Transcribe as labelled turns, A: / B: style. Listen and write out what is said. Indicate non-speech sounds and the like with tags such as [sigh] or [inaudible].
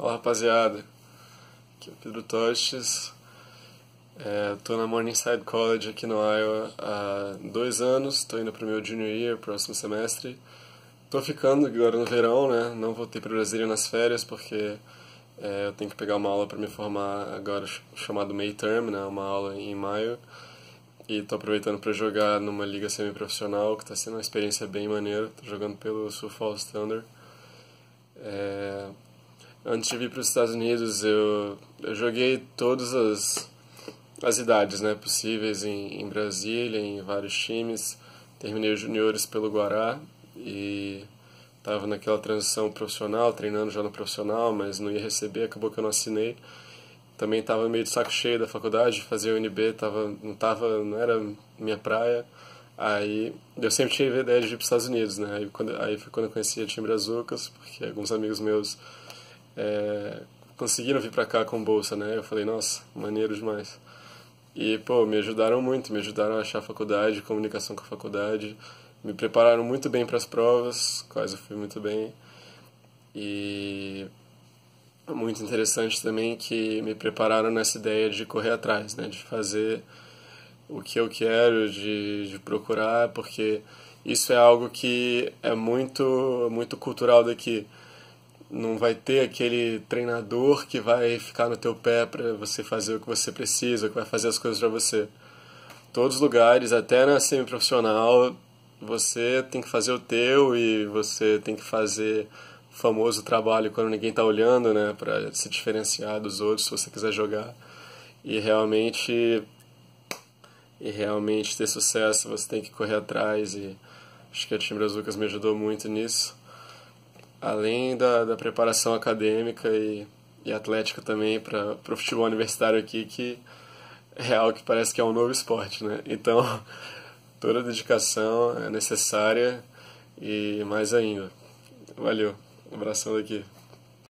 A: olá rapaziada, aqui é o Pedro Tostes, estou é, na Morningside College aqui no Iowa há dois anos, estou indo para o meu junior year, próximo semestre. Estou ficando agora no verão, né? não voltei para Brasília nas férias porque é, eu tenho que pegar uma aula para me formar agora chamado May Term, né? uma aula em maio. E estou aproveitando para jogar numa liga semiprofissional, que está sendo uma experiência bem maneira, estou jogando pelo Sioux Falls Thunder. É, Antes de vir para os Estados Unidos, eu, eu joguei todas as, as idades né, possíveis em, em Brasília, em vários times. Terminei os juniores pelo Guará e estava naquela transição profissional, treinando já no profissional, mas não ia receber, acabou que eu não assinei. Também estava meio de saco cheio da faculdade, fazia UNB, tava, não, tava, não era minha praia. Aí eu sempre tive a ideia de ir para os Estados Unidos, né? Aí, quando, aí foi quando eu conheci a time Lucas, porque alguns amigos meus é, conseguiram vir para cá com bolsa, né? Eu falei, nossa, maneiro demais. E, pô, me ajudaram muito, me ajudaram a achar a faculdade, comunicação com a faculdade, me prepararam muito bem para as provas, quase fui muito bem. E muito interessante também que me prepararam nessa ideia de correr atrás, né? De fazer o que eu quero, de, de procurar, porque isso é algo que é muito, muito cultural daqui não vai ter aquele treinador que vai ficar no teu pé para você fazer o que você precisa, que vai fazer as coisas para você. Todos os lugares, até na semi-profissional, você tem que fazer o teu e você tem que fazer o famoso trabalho quando ninguém está olhando, né, para se diferenciar dos outros se você quiser jogar. E realmente e realmente ter sucesso, você tem que correr atrás e acho que a Time das Lucas me ajudou muito nisso além da, da preparação acadêmica e, e atlética também para o futebol universitário aqui, que é algo que parece que é um novo esporte, né? Então, [laughs] toda a dedicação é necessária e mais ainda. Valeu, um abração daqui.